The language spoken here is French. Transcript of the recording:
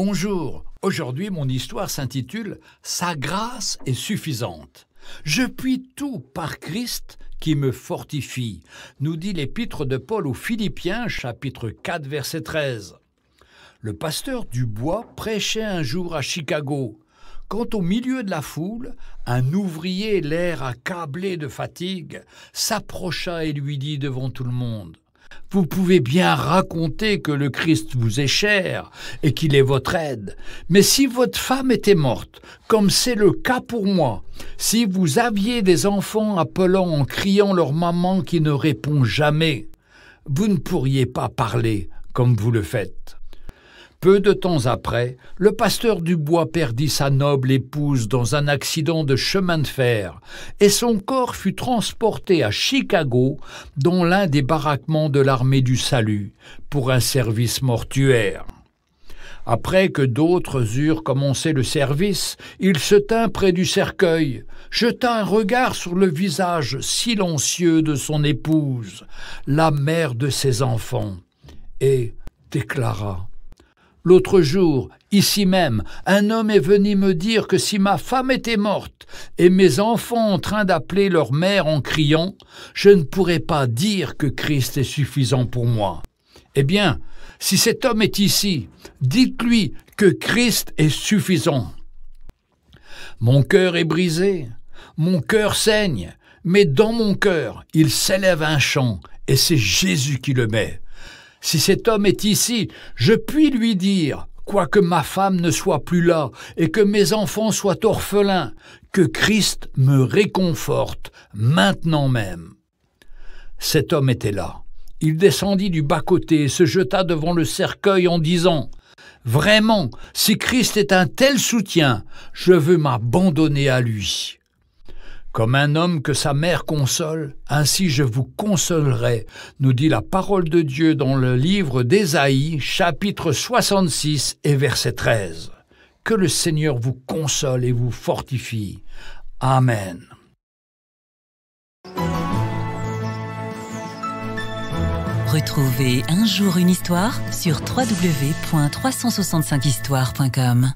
Bonjour, aujourd'hui mon histoire s'intitule Sa grâce est suffisante. Je puis tout par Christ qui me fortifie, nous dit l'épître de Paul aux Philippiens chapitre 4 verset 13. Le pasteur Dubois prêchait un jour à Chicago quand au milieu de la foule, un ouvrier, l'air accablé de fatigue, s'approcha et lui dit devant tout le monde vous pouvez bien raconter que le Christ vous est cher et qu'il est votre aide. Mais si votre femme était morte, comme c'est le cas pour moi, si vous aviez des enfants appelant en criant leur maman qui ne répond jamais, vous ne pourriez pas parler comme vous le faites. Peu de temps après, le pasteur Dubois perdit sa noble épouse dans un accident de chemin de fer, et son corps fut transporté à Chicago, dans l'un des baraquements de l'armée du salut, pour un service mortuaire. Après que d'autres eurent commencé le service, il se tint près du cercueil, jeta un regard sur le visage silencieux de son épouse, la mère de ses enfants, et déclara L'autre jour, ici même, un homme est venu me dire que si ma femme était morte et mes enfants en train d'appeler leur mère en criant, je ne pourrais pas dire que Christ est suffisant pour moi. Eh bien, si cet homme est ici, dites-lui que Christ est suffisant. Mon cœur est brisé, mon cœur saigne, mais dans mon cœur, il s'élève un chant, et c'est Jésus qui le met. Si cet homme est ici, je puis lui dire, quoique ma femme ne soit plus là, et que mes enfants soient orphelins, que Christ me réconforte maintenant même. Cet homme était là. Il descendit du bas-côté et se jeta devant le cercueil en disant Vraiment, si Christ est un tel soutien, je veux m'abandonner à lui. Comme un homme que sa mère console, ainsi je vous consolerai, nous dit la parole de Dieu dans le livre d'Ésaïe, chapitre 66 et verset 13. Que le Seigneur vous console et vous fortifie. Amen. Retrouvez un jour une histoire sur www.365histoire.com.